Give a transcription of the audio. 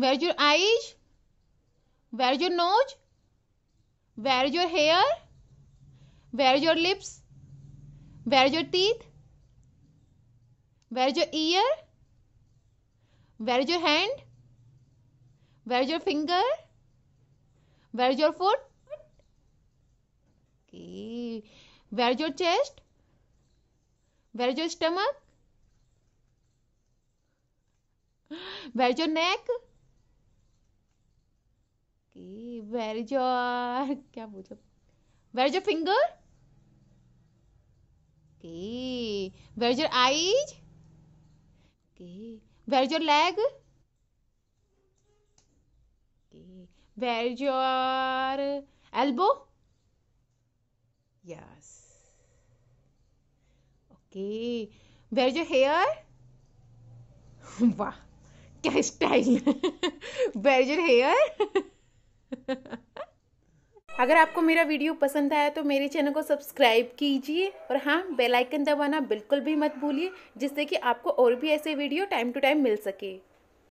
where is your eyes where is your nose where is your hair where is your lips where is your teeth where is your ear where is your hand where is your finger where is your foot where is your chest where is your stomach where is your neck where is your क्या पूछो where is your finger okay where is your eyes okay where is your leg okay where is your elbow yes okay where is your hair वाह क्या style where is your hair अगर आपको मेरा video पसंद आया तो मेरे channel को सब्सक्राइब कीजिए और हाँ बेल आइकन दबाना बिल्कुल भी मत भूलिए जिससे कि आपको और भी ऐसे वीडियो टाइम टू टाइम मिल सके